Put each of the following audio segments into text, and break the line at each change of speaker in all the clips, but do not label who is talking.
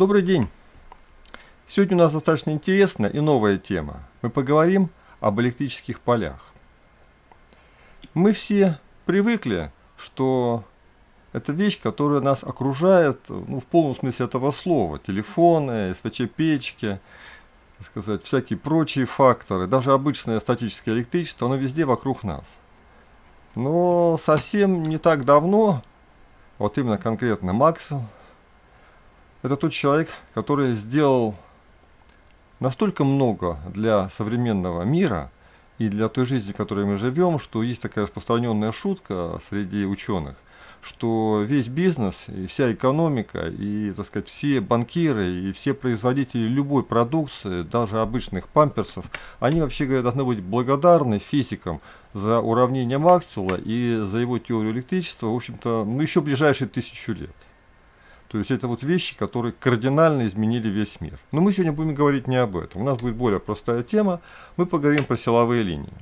Добрый день! Сегодня у нас достаточно интересная и новая тема. Мы поговорим об электрических полях. Мы все привыкли, что это вещь, которая нас окружает ну, в полном смысле этого слова. Телефоны, СВЧ-печки, сказать, всякие прочие факторы, даже обычное статическое электричество, оно везде вокруг нас. Но совсем не так давно, вот именно конкретно Максвелл, это тот человек, который сделал настолько много для современного мира и для той жизни, в которой мы живем, что есть такая распространенная шутка среди ученых, что весь бизнес и вся экономика и, так сказать, все банкиры и все производители любой продукции, даже обычных памперсов, они вообще говоря должны быть благодарны физикам за уравнение Максвелла и за его теорию электричества, в общем-то, ну еще ближайшие тысячу лет. То есть это вот вещи, которые кардинально изменили весь мир. Но мы сегодня будем говорить не об этом. У нас будет более простая тема. Мы поговорим про силовые линии.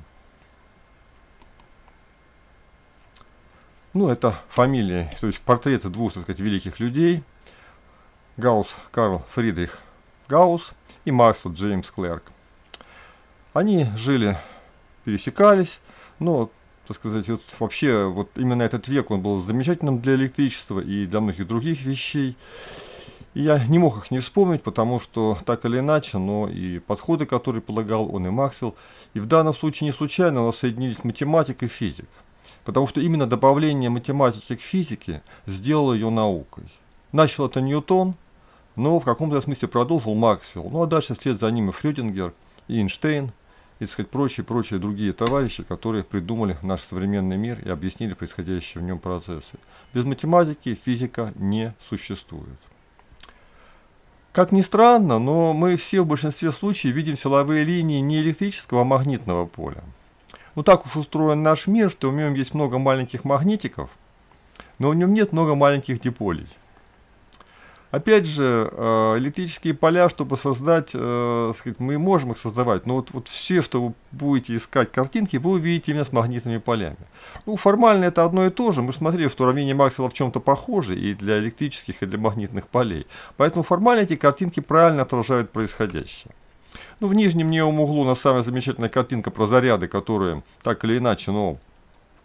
Ну, это фамилии, то есть портреты двух, так сказать, великих людей. Гаусс Карл Фридрих Гаусс и Максвелл Джеймс Клерк. Они жили, пересекались, но так сказать, вот вообще вот именно этот век, он был замечательным для электричества и для многих других вещей. И я не мог их не вспомнить, потому что так или иначе, но и подходы, которые полагал он и Максвелл, и в данном случае не случайно у нас соединились математик и физик. Потому что именно добавление математики к физике сделало ее наукой. Начал это Ньютон, но в каком-то смысле продолжил Максвелл, ну а дальше вслед за ними и и Эйнштейн – и так сказать, прочие, прочие другие товарищи, которые придумали наш современный мир и объяснили происходящие в нем процессы. Без математики физика не существует. Как ни странно, но мы все в большинстве случаев видим силовые линии не электрического, а магнитного поля. Ну так уж устроен наш мир, что в нем есть много маленьких магнитиков, но в нем нет много маленьких диполей. Опять же, э, электрические поля, чтобы создать, э, сказать, мы можем их создавать, но вот, вот все, что вы будете искать картинки, вы увидите именно с магнитными полями. Ну, формально это одно и то же. Мы смотрели, что уравнение Максвелла в чем-то похоже и для электрических, и для магнитных полей. Поэтому формально эти картинки правильно отражают происходящее. Ну, в нижнем левом углу у нас самая замечательная картинка про заряды, которые так или иначе, но ну,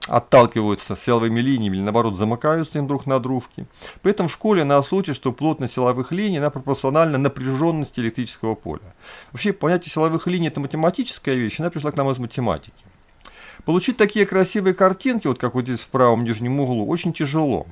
отталкиваются силовыми линиями или наоборот замыкаются им друг на дружке. При этом в школе на случай, что плотность силовых линий она пропорциональна напряженности электрического поля. Вообще понятие силовых линий это математическая вещь, она пришла к нам из математики. Получить такие красивые картинки, вот как вот здесь в правом нижнем углу, очень тяжело.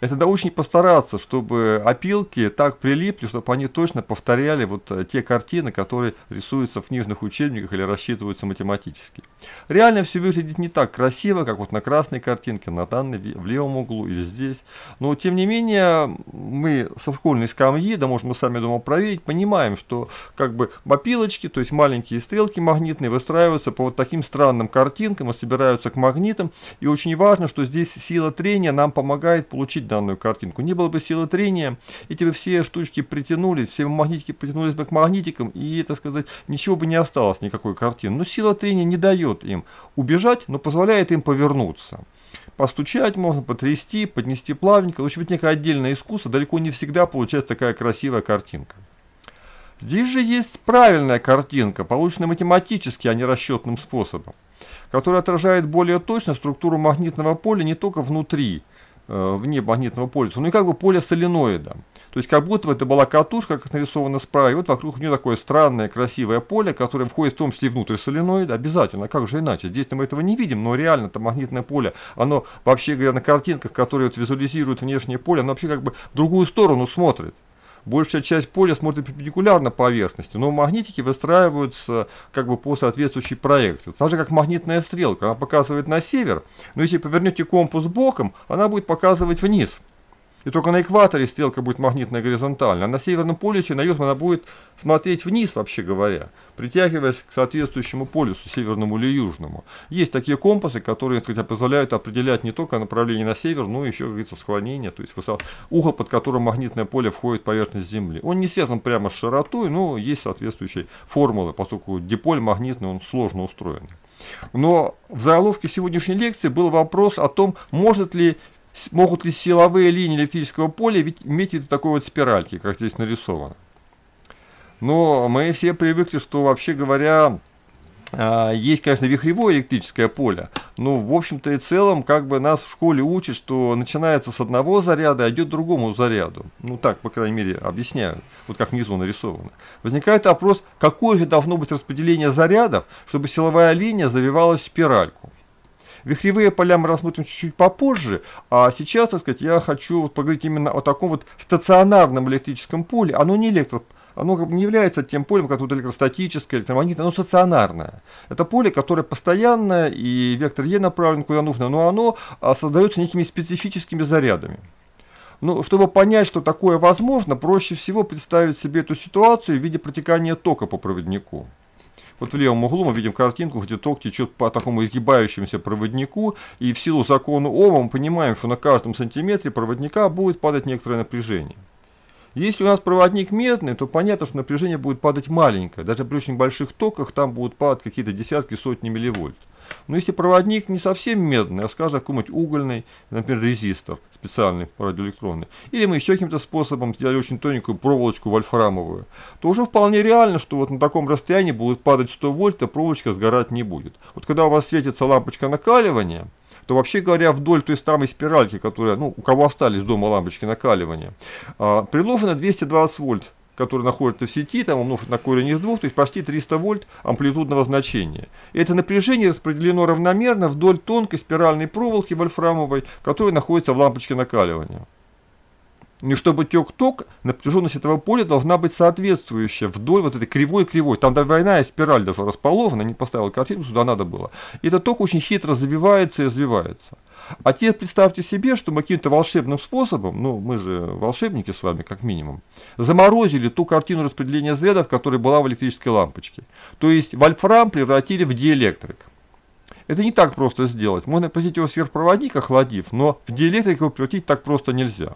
Это надо очень постараться, чтобы опилки так прилипли, чтобы они точно повторяли вот э, те картины, которые рисуются в книжных учебниках или рассчитываются математически. Реально все выглядит не так красиво, как вот на красной картинке, на данной в левом углу или здесь. Но тем не менее мы со школьной скамьи, да можем мы сами дома проверить, понимаем, что как бы опилочки, то есть маленькие стрелки магнитные, выстраиваются по вот таким странным картинкам и собираются к магнитам. И очень важно, что здесь сила трения нам помогает получить получить данную картинку. Не было бы силы трения, эти бы все штучки притянулись, все магнитики притянулись бы к магнитикам, и, это сказать, ничего бы не осталось, никакой картины. Но сила трения не дает им убежать, но позволяет им повернуться. Постучать можно, потрясти, поднести плавненько. В общем, это некое отдельное искусство, далеко не всегда получается такая красивая картинка. Здесь же есть правильная картинка, полученная математически, а не расчетным способом, которая отражает более точно структуру магнитного поля не только внутри, Э, вне магнитного полюса, ну и как бы поле соленоида. То есть как будто бы это была катушка, как нарисовано справа, и вот вокруг нее такое странное красивое поле, которое входит в том числе и внутрь соленоида, обязательно, как же иначе, здесь мы этого не видим, но реально это магнитное поле, оно вообще говоря на картинках, которые вот визуализируют внешнее поле, оно вообще как бы в другую сторону смотрит большая часть поля смотрит перпендикулярно поверхности, но магнитики выстраиваются как бы по соответствующей проекции. Так же, как магнитная стрелка, она показывает на север, но если повернете компас боком, она будет показывать вниз. И только на экваторе стрелка будет магнитная горизонтально. А на северном полюсе на юг она будет смотреть вниз, вообще говоря, притягиваясь к соответствующему полюсу, северному или южному. Есть такие компасы, которые так сказать, позволяют определять не только направление на север, но и еще, как говорится, склонение, то есть высот, угол, под которым магнитное поле входит в поверхность Земли. Он не связан прямо с широтой, но есть соответствующие формулы, поскольку диполь магнитный, он сложно устроен. Но в заголовке сегодняшней лекции был вопрос о том, может ли могут ли силовые линии электрического поля иметь это такой вот спиральки, как здесь нарисовано. Но мы все привыкли, что вообще говоря, а, есть, конечно, вихревое электрическое поле, но в общем-то и целом как бы нас в школе учат, что начинается с одного заряда, а идет к другому заряду. Ну так, по крайней мере, объясняют, вот как внизу нарисовано. Возникает вопрос, какое же должно быть распределение зарядов, чтобы силовая линия завивалась в спиральку. Вихревые поля мы рассмотрим чуть-чуть попозже, а сейчас, так сказать, я хочу поговорить именно о таком вот стационарном электрическом поле. Оно не электро оно не является тем полем, как тут электростатическое, электромагнитное, оно стационарное. Это поле, которое постоянное, и вектор Е направлен куда нужно, но оно а, создается некими специфическими зарядами. Но ну, чтобы понять, что такое возможно, проще всего представить себе эту ситуацию в виде протекания тока по проводнику. Вот в левом углу мы видим картинку, где ток течет по такому изгибающемуся проводнику, и в силу закона Ома мы понимаем, что на каждом сантиметре проводника будет падать некоторое напряжение. Если у нас проводник медный, то понятно, что напряжение будет падать маленькое. Даже при очень больших токах там будут падать какие-то десятки, сотни милливольт. Но если проводник не совсем медный, а скажем какой-нибудь угольный, например, резистор специальный радиоэлектронный, или мы еще каким-то способом сделали очень тоненькую проволочку вольфрамовую, то уже вполне реально, что вот на таком расстоянии будет падать 100 вольт, а проволочка сгорать не будет. Вот когда у вас светится лампочка накаливания, то вообще говоря, вдоль той самой спиральки, которая, ну, у кого остались дома лампочки накаливания, а, приложено 220 вольт которые находятся в сети, там умножить на корень из двух, то есть почти 300 вольт амплитудного значения. И это напряжение распределено равномерно вдоль тонкой спиральной проволоки вольфрамовой, которая находится в лампочке накаливания. И чтобы тек ток, напряженность этого поля должна быть соответствующая вдоль вот этой кривой-кривой. Там двойная спираль даже расположена, не поставил картинку, сюда надо было. И этот ток очень хитро завивается и развивается. А теперь представьте себе, что мы каким-то волшебным способом, ну мы же волшебники с вами как минимум, заморозили ту картину распределения зарядов, которая была в электрической лампочке. То есть вольфрам превратили в диэлектрик. Это не так просто сделать. Можно превратить его сверхпроводник, охладив, но в диэлектрик его превратить так просто нельзя.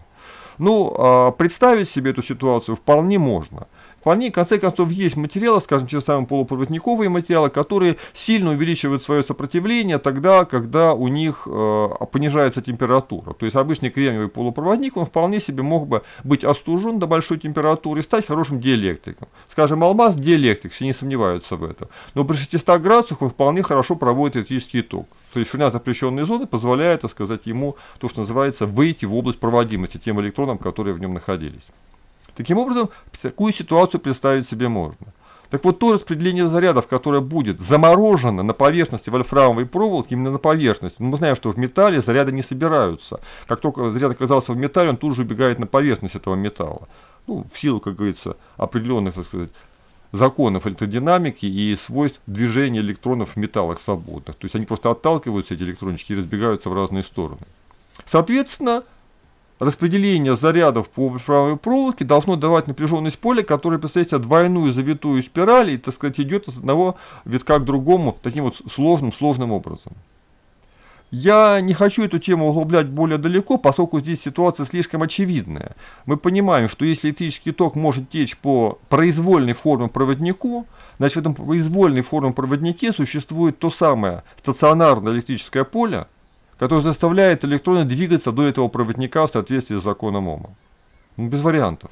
Ну, а представить себе эту ситуацию вполне можно – Вполне, в конце концов, есть материалы, скажем, те же самые полупроводниковые материалы, которые сильно увеличивают свое сопротивление тогда, когда у них э, понижается температура. То есть обычный кремниевый полупроводник, он вполне себе мог бы быть остужен до большой температуры и стать хорошим диэлектриком. Скажем, алмаз – диэлектрик, все не сомневаются в этом. Но при 600 градусах он вполне хорошо проводит электрический ток. То есть ширина запрещенной зоны позволяет, так сказать, ему, то, что называется, выйти в область проводимости тем электронам, которые в нем находились. Таким образом, такую ситуацию представить себе можно. Так вот, то распределение зарядов, которое будет заморожено на поверхности вольфрамовой проволоки, именно на поверхности, ну, мы знаем, что в металле заряды не собираются. Как только заряд оказался в металле, он тут же убегает на поверхность этого металла. Ну, в силу, как говорится, определенных, так сказать, законов электродинамики и свойств движения электронов в металлах свободных. То есть они просто отталкиваются, эти электрончики, и разбегаются в разные стороны. Соответственно, Распределение зарядов по ультрафиолетовой проволоке должно давать напряженность поля, которое представляет двойную завитую спираль и, так сказать, идет от одного витка к другому таким вот сложным-сложным образом. Я не хочу эту тему углублять более далеко, поскольку здесь ситуация слишком очевидная. Мы понимаем, что если электрический ток может течь по произвольной форме проводнику, значит в этом произвольной форме проводнике существует то самое стационарное электрическое поле, который заставляет электроны двигаться до этого проводника в соответствии с законом Ома. Ну, без вариантов.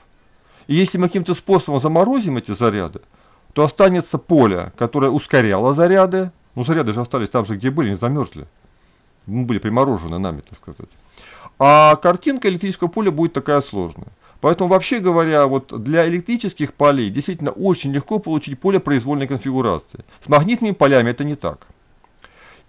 И если мы каким-то способом заморозим эти заряды, то останется поле, которое ускоряло заряды. Ну, заряды же остались там же, где были, не замерзли. Мы ну, были приморожены нами, так сказать. А картинка электрического поля будет такая сложная. Поэтому, вообще говоря, вот для электрических полей действительно очень легко получить поле произвольной конфигурации. С магнитными полями это не так.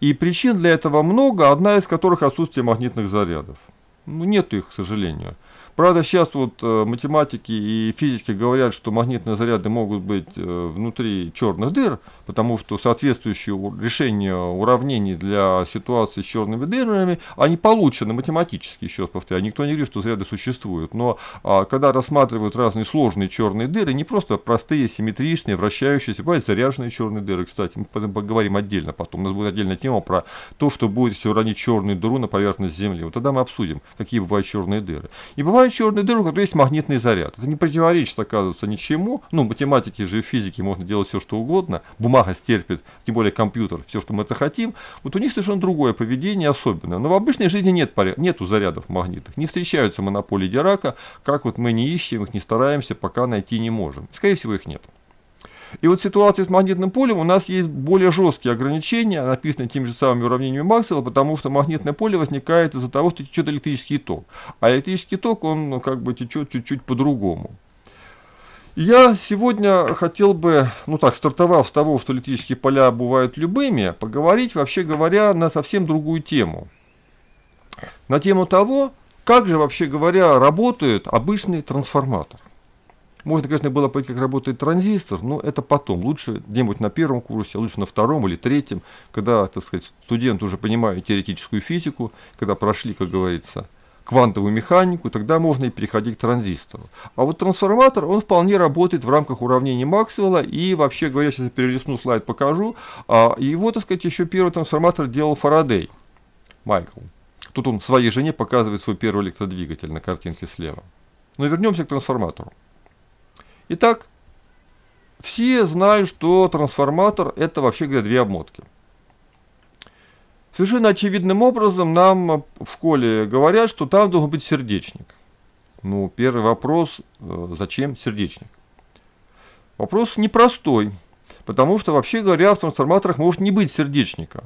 И причин для этого много, одна из которых отсутствие магнитных зарядов. Ну, нет их, к сожалению. Правда, сейчас вот э, математики и физики говорят, что магнитные заряды могут быть э, внутри черных дыр, потому что соответствующее решение уравнений для ситуации с черными дырами, они получены математически, еще раз повторяю. Никто не говорит, что заряды существуют. Но а, когда рассматривают разные сложные черные дыры, не просто простые, симметричные, вращающиеся, бывают заряженные черные дыры. Кстати, мы поговорим отдельно потом. У нас будет отдельная тема про то, что будет, все уронить черную дыру на поверхность Земли. Вот тогда мы обсудим, какие бывают черные дыры. И бывают большая черная дыра, у которой есть магнитный заряд. Это не противоречит, оказывается, ничему. Ну, математики же и физики можно делать все, что угодно. Бумага стерпит, тем более компьютер, все, что мы захотим. Вот у них совершенно другое поведение особенное. Но в обычной жизни нет поряд... нету зарядов магнитных. Не встречаются монополии Дирака, как вот мы не ищем их, не стараемся, пока найти не можем. Скорее всего, их нет. И вот ситуация с магнитным полем у нас есть более жесткие ограничения, написанные теми же самыми уравнениями Максвелла, потому что магнитное поле возникает из-за того, что течет электрический ток. А электрический ток, он ну, как бы течет чуть-чуть по-другому. Я сегодня хотел бы, ну так, стартовав с того, что электрические поля бывают любыми, поговорить, вообще говоря, на совсем другую тему. На тему того, как же, вообще говоря, работает обычный трансформатор. Можно, конечно, было понять, как работает транзистор, но это потом. Лучше где-нибудь на первом курсе, а лучше на втором или третьем, когда, так сказать, студент уже понимает теоретическую физику, когда прошли, как говорится, квантовую механику, тогда можно и переходить к транзистору. А вот трансформатор, он вполне работает в рамках уравнений Максвелла, и вообще говоря, сейчас я перелистну слайд, покажу. А, его, так сказать, еще первый трансформатор делал Фарадей, Майкл. Тут он своей жене показывает свой первый электродвигатель на картинке слева. Но вернемся к трансформатору. Итак, все знают, что трансформатор – это, вообще говоря, две обмотки. Совершенно очевидным образом нам в школе говорят, что там должен быть сердечник. Ну, первый вопрос, э, зачем сердечник? Вопрос непростой, потому что, вообще говоря, в трансформаторах может не быть сердечника.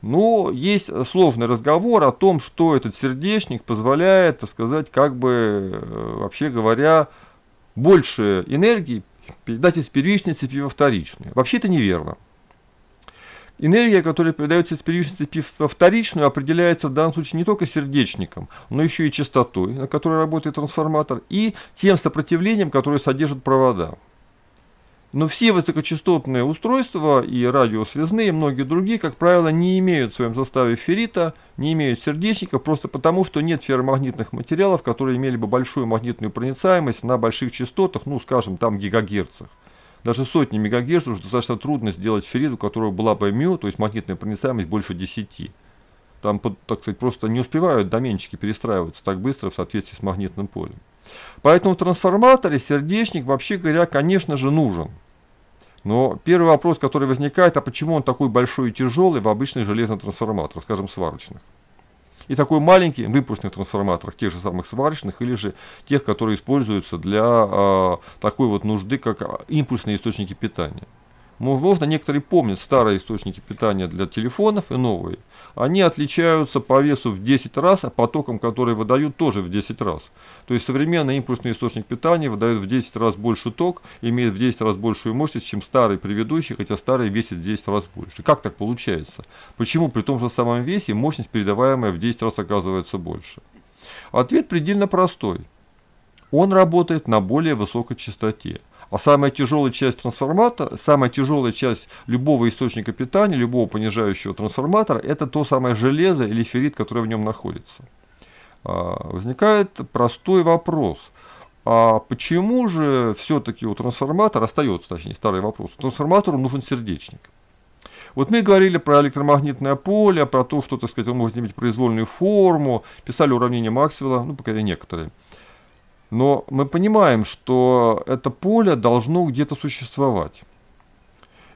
Но есть сложный разговор о том, что этот сердечник позволяет, так сказать, как бы, э, вообще говоря, больше энергии передать из первичной цепи во вторичную. Вообще это неверно. Энергия, которая передается из первичной цепи во вторичную, определяется в данном случае не только сердечником, но еще и частотой, на которой работает трансформатор, и тем сопротивлением, которое содержит провода. Но все высокочастотные устройства и радиосвязные, и многие другие, как правило, не имеют в своем составе феррита, не имеют сердечников, просто потому, что нет ферромагнитных материалов, которые имели бы большую магнитную проницаемость на больших частотах, ну, скажем, там гигагерцах. Даже сотни мегагерц уже достаточно трудно сделать феррит, у которого была бы мю, то есть магнитная проницаемость больше 10. Там, так сказать, просто не успевают доменчики перестраиваться так быстро в соответствии с магнитным полем. Поэтому трансформатор трансформаторе сердечник, вообще говоря, конечно же нужен. Но первый вопрос, который возникает, а почему он такой большой и тяжелый в обычных железных трансформаторах, скажем, сварочных? И такой маленький в импульсных трансформаторах, тех же самых сварочных или же тех, которые используются для э, такой вот нужды, как импульсные источники питания. Возможно, некоторые помнят старые источники питания для телефонов и новые. Они отличаются по весу в 10 раз, а потоком, который выдают, тоже в 10 раз. То есть современный импульсный источник питания выдает в 10 раз больше ток, имеет в 10 раз большую мощность, чем старый предыдущий, хотя старый весит в 10 раз больше. Как так получается? Почему при том же самом весе мощность передаваемая в 10 раз оказывается больше? Ответ предельно простой. Он работает на более высокой частоте – а самая тяжелая часть трансформатора, самая тяжелая часть любого источника питания, любого понижающего трансформатора, это то самое железо или феррит, которое в нем находится. А, возникает простой вопрос. А почему же все-таки у трансформатора, остается точнее старый вопрос, трансформатору нужен сердечник? Вот мы говорили про электромагнитное поле, а про то, что, так сказать, он может иметь произвольную форму, писали уравнения Максвелла, ну, по крайней мере, некоторые. Но мы понимаем, что это поле должно где-то существовать.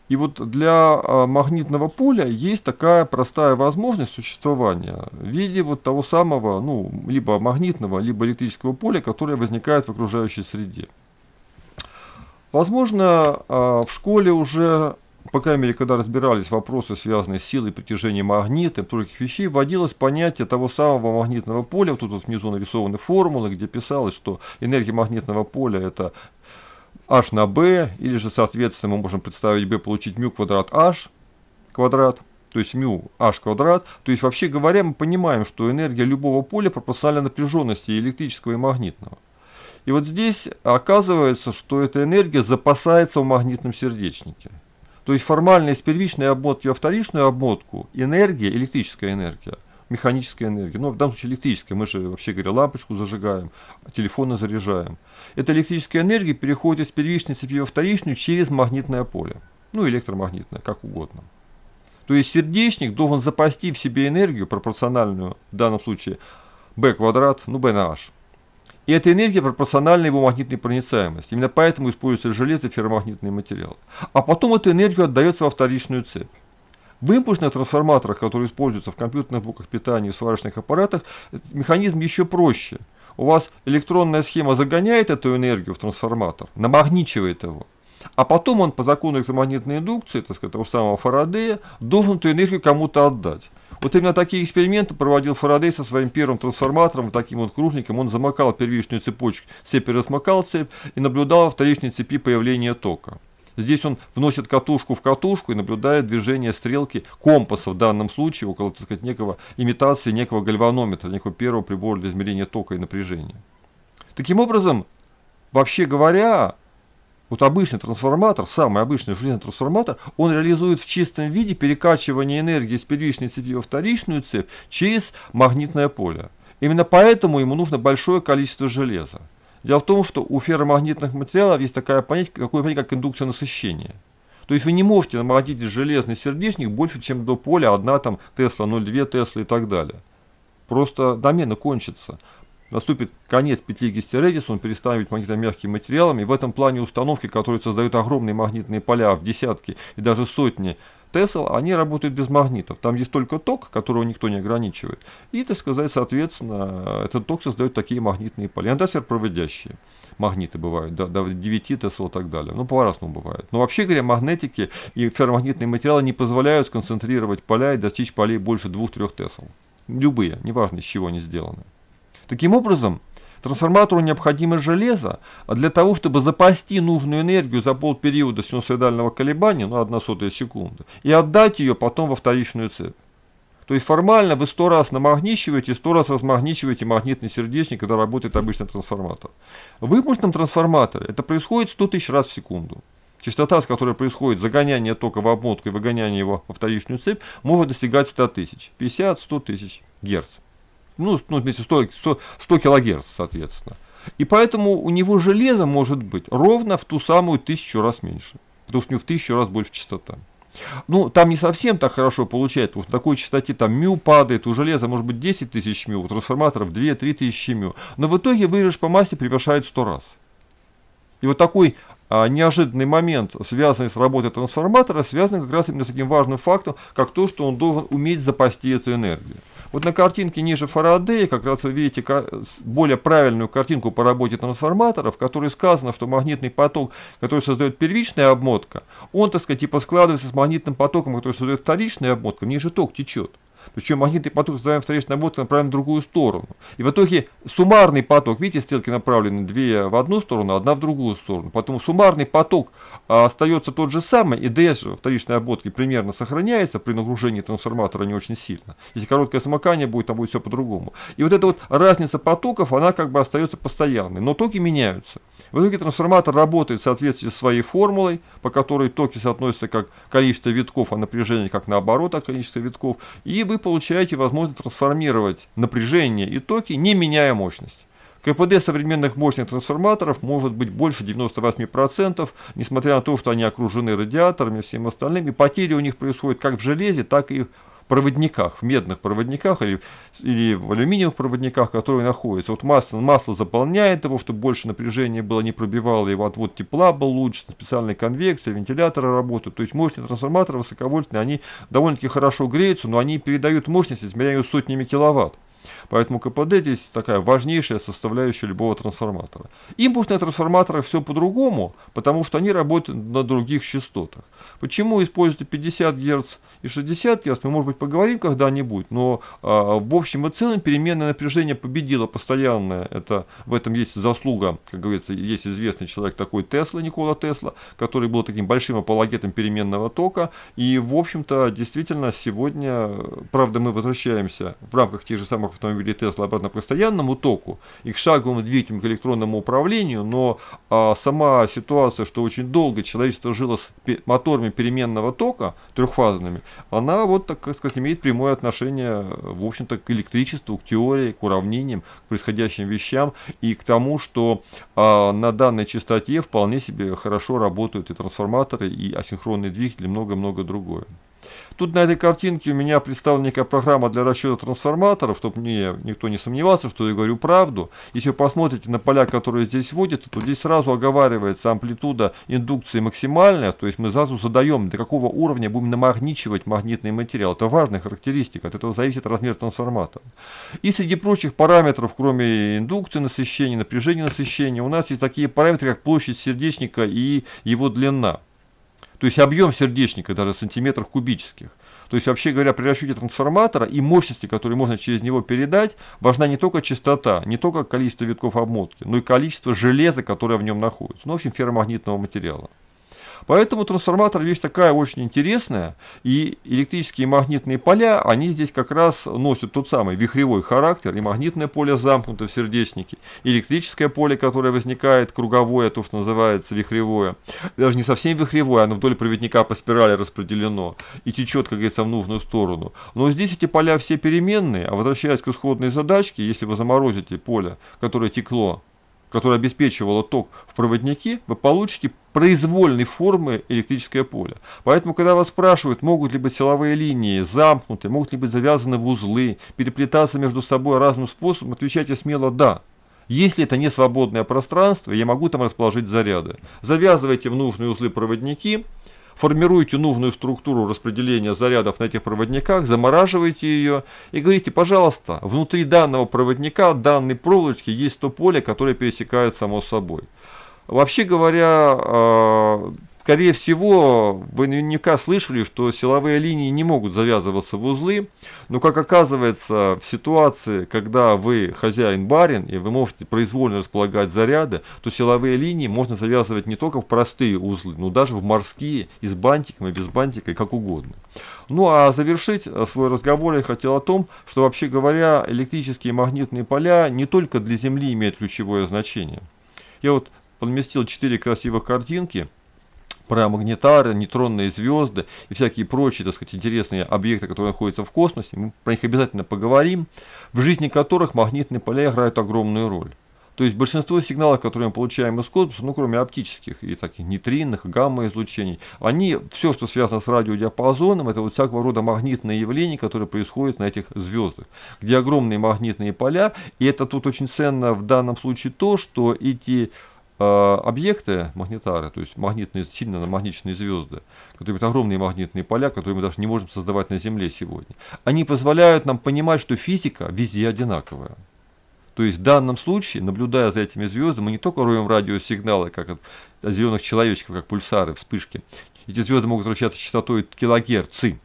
И вот для а, магнитного поля есть такая простая возможность существования в виде вот того самого, ну, либо магнитного, либо электрического поля, которое возникает в окружающей среде. Возможно, а, в школе уже по крайней мере, когда разбирались вопросы, связанные с силой притяжения магнита и других вещей, вводилось понятие того самого магнитного поля. Вот тут вот внизу нарисованы формулы, где писалось, что энергия магнитного поля – это h на b, или же, соответственно, мы можем представить b получить μ квадрат h квадрат, то есть μ h квадрат. То есть, вообще говоря, мы понимаем, что энергия любого поля пропорциональна напряженности электрического и магнитного. И вот здесь оказывается, что эта энергия запасается в магнитном сердечнике. То есть формально из первичной обмотки во вторичную обмотку энергия, электрическая энергия, механическая энергия, ну в данном случае электрическая, мы же вообще говоря лампочку зажигаем, телефоны заряжаем. Эта электрическая энергия переходит из первичной цепи во вторичную через магнитное поле, ну электромагнитное, как угодно. То есть сердечник должен запасти в себе энергию пропорциональную, в данном случае b квадрат, ну b на h, и эта энергия пропорциональна его магнитной проницаемости. Именно поэтому используется железо и ферромагнитный материал. А потом эту энергию отдается во вторичную цепь. В импульсных трансформаторах, которые используются в компьютерных блоках питания и сварочных аппаратах, механизм еще проще. У вас электронная схема загоняет эту энергию в трансформатор, намагничивает его. А потом он по закону электромагнитной индукции, так сказать, того самого Фарадея, должен эту энергию кому-то отдать. Вот именно такие эксперименты проводил Фарадей со своим первым трансформатором, таким вот кружником. Он замыкал первичную цепочку, все размыкал цепь и наблюдал в вторичной цепи появление тока. Здесь он вносит катушку в катушку и наблюдает движение стрелки компаса в данном случае, около так сказать, некого имитации некого гальванометра, некого первого прибора для измерения тока и напряжения. Таким образом, вообще говоря, вот обычный трансформатор, самый обычный железный трансформатор, он реализует в чистом виде перекачивание энергии из первичной цепи во вторичную цепь через магнитное поле. Именно поэтому ему нужно большое количество железа. Дело в том, что у ферромагнитных материалов есть такая понятие, такое понятие, как индукция насыщения. То есть вы не можете намолотить железный сердечник больше, чем до поля 1 там, Тесла, 0,2 Тесла и так далее. Просто домена кончатся наступит конец петли гистерезис, он перестанет быть магнитомягким материалом, и в этом плане установки, которые создают огромные магнитные поля в десятки и даже сотни Тесла, они работают без магнитов. Там есть только ток, которого никто не ограничивает. И, так сказать, соответственно, этот ток создает такие магнитные поля. Иногда серпроводящие магниты бывают, до, до 9 Тесла и так далее. Ну, по-разному бывает. Но вообще говоря, магнетики и ферромагнитные материалы не позволяют сконцентрировать поля и достичь полей больше 2-3 Тесл. Любые, неважно, из чего они сделаны. Таким образом, трансформатору необходимо железо, а для того, чтобы запасти нужную энергию за полпериода синусоидального колебания, ну, одна сотая секунда, и отдать ее потом во вторичную цепь. То есть формально вы сто раз намагничиваете, сто раз размагничиваете магнитный сердечник, когда работает обычный трансформатор. В импульсном трансформаторе это происходит 100 тысяч раз в секунду. Частота, с которой происходит загоняние тока в обмотку и выгоняние его во вторичную цепь, может достигать 100 тысяч, 50-100 тысяч герц ну, ну вместе 100, 100, 100 килогерц, соответственно. И поэтому у него железо может быть ровно в ту самую тысячу раз меньше. Потому что у него в тысячу раз больше частота. Ну, там не совсем так хорошо получается, потому что на такой частоте там мю падает, у железа может быть 10 тысяч мю, у трансформаторов 2-3 тысячи мю. Но в итоге выигрыш по массе превышает 100 раз. И вот такой а, неожиданный момент, связанный с работой трансформатора, связан как раз именно с таким важным фактом, как то, что он должен уметь запасти эту энергию. Вот на картинке ниже Фарадея как раз вы видите более правильную картинку по работе трансформаторов, в которой сказано, что магнитный поток, который создает первичная обмотка, он, так сказать, типа складывается с магнитным потоком, который создает вторичная обмотка, ниже ток течет. Причем магнитный поток задаем встречный обод направлен в другую сторону. И в итоге суммарный поток, видите, стрелки направлены две в одну сторону, одна в другую сторону. Поэтому суммарный поток а, остается тот же самый, и ds вторичной ободки примерно сохраняется при нагружении трансформатора не очень сильно. Если короткое замыкание будет, там будет все по-другому. И вот эта вот разница потоков, она как бы остается постоянной, но токи меняются. В итоге трансформатор работает в соответствии с своей формулой, по которой токи соотносятся как количество витков, а напряжение как наоборот, а количество витков. И вы получаете возможность трансформировать напряжение и токи, не меняя мощность. КПД современных мощных трансформаторов может быть больше 98%, несмотря на то, что они окружены радиаторами и всем остальным, и потери у них происходят как в железе, так и проводниках, в медных проводниках или, или в алюминиевых проводниках, которые находятся. Вот масло, масло заполняет его, чтобы больше напряжения было, не пробивало его, отвод тепла был лучше, специальная конвекция, вентиляторы работают. То есть мощные трансформаторы высоковольтные, они довольно-таки хорошо греются, но они передают мощность, измеряют сотнями киловатт. Поэтому КПД здесь такая важнейшая составляющая любого трансформатора. Импульсные трансформаторы все по-другому, потому что они работают на других частотах. Почему используется 50 Гц и 60 Гц, мы, может быть, поговорим когда-нибудь, но э, в общем и целом переменное напряжение победило постоянное. Это, в этом есть заслуга, как говорится, есть известный человек такой Тесла, Никола Тесла, который был таким большим апологетом переменного тока. И, в общем-то, действительно, сегодня, правда, мы возвращаемся в рамках тех же самых как автомобили Tesla, обратно к постоянному току и к шаговым двигателям к электронному управлению, но а, сама ситуация, что очень долго человечество жило с моторами переменного тока, трехфазными, она вот, так сказать, имеет прямое отношение, э, в общем-то, к электричеству, к теории, к уравнениям, к происходящим вещам и к тому, что а, на данной частоте вполне себе хорошо работают и трансформаторы, и асинхронные двигатели, много-много другое. Тут на этой картинке у меня представлена некая программа для расчета трансформаторов, чтобы мне никто не сомневался, что я говорю правду. Если вы посмотрите на поля, которые здесь вводятся, то здесь сразу оговаривается амплитуда индукции максимальная, то есть мы сразу задаем, до какого уровня будем намагничивать магнитный материал. Это важная характеристика, от этого зависит размер трансформатора. И среди прочих параметров, кроме индукции, насыщения, напряжения насыщения, у нас есть такие параметры, как площадь сердечника и его длина. То есть объем сердечника даже в сантиметрах кубических. То есть, вообще говоря, при расчете трансформатора и мощности, которые можно через него передать, важна не только частота, не только количество витков обмотки, но и количество железа, которое в нем находится. Ну, в общем, ферромагнитного материала. Поэтому трансформатор вещь такая очень интересная, и электрические и магнитные поля, они здесь как раз носят тот самый вихревой характер, и магнитное поле замкнуто в сердечнике, и электрическое поле, которое возникает, круговое, то, что называется вихревое, даже не совсем вихревое, оно вдоль проводника по спирали распределено и течет, как говорится, в нужную сторону. Но здесь эти поля все переменные, а возвращаясь к исходной задачке, если вы заморозите поле, которое текло которая обеспечивала ток в проводнике, вы получите произвольной формы электрическое поле. Поэтому, когда вас спрашивают, могут ли быть силовые линии замкнуты, могут ли быть завязаны в узлы, переплетаться между собой разным способом, отвечайте смело «да». Если это не свободное пространство, я могу там расположить заряды. Завязывайте в нужные узлы проводники, формируете нужную структуру распределения зарядов на этих проводниках, замораживаете ее и говорите, пожалуйста, внутри данного проводника, данной проволочки есть то поле, которое пересекает само собой. Вообще говоря, а, Скорее всего, вы наверняка слышали, что силовые линии не могут завязываться в узлы, но как оказывается, в ситуации, когда вы хозяин-барин и вы можете произвольно располагать заряды, то силовые линии можно завязывать не только в простые узлы, но даже в морские, и с бантиком, и без бантика, и как угодно. Ну а завершить э, свой разговор я хотел о том, что вообще говоря, электрические и магнитные поля не только для Земли имеют ключевое значение. Я вот подместил четыре красивых картинки – про магнитары, нейтронные звезды и всякие прочие, так сказать, интересные объекты, которые находятся в космосе. Мы про них обязательно поговорим, в жизни которых магнитные поля играют огромную роль. То есть большинство сигналов, которые мы получаем из космоса, ну кроме оптических и таких нейтринных, гамма-излучений, они, все, что связано с радиодиапазоном, это вот всякого рода магнитные явления, которые происходят на этих звездах, где огромные магнитные поля, и это тут очень ценно в данном случае то, что эти Э, объекты магнитары, то есть магнитные, сильно намагниченные звезды, которые имеют огромные магнитные поля, которые мы даже не можем создавать на Земле сегодня, они позволяют нам понимать, что физика везде одинаковая. То есть в данном случае, наблюдая за этими звездами, мы не только роем радиосигналы, как от зеленых человечков, как пульсары, вспышки. Эти звезды могут вращаться с частотой килогерцы,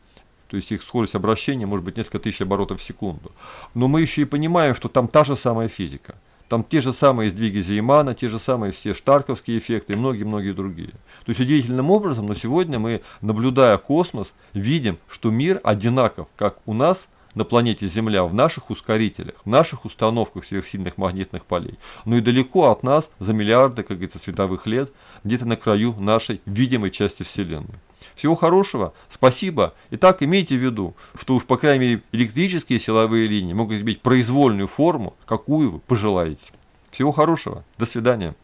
то есть их скорость обращения может быть несколько тысяч оборотов в секунду. Но мы еще и понимаем, что там та же самая физика – там те же самые сдвиги Зеймана, те же самые все штарковские эффекты и многие-многие другие. То есть удивительным образом, но сегодня мы, наблюдая космос, видим, что мир одинаков, как у нас на планете Земля, в наших ускорителях, в наших установках сверхсильных магнитных полей, но и далеко от нас, за миллиарды, как говорится, световых лет, где-то на краю нашей видимой части Вселенной. Всего хорошего, спасибо. Итак, имейте в виду, что уж, по крайней мере, электрические силовые линии могут иметь произвольную форму, какую вы пожелаете. Всего хорошего, до свидания.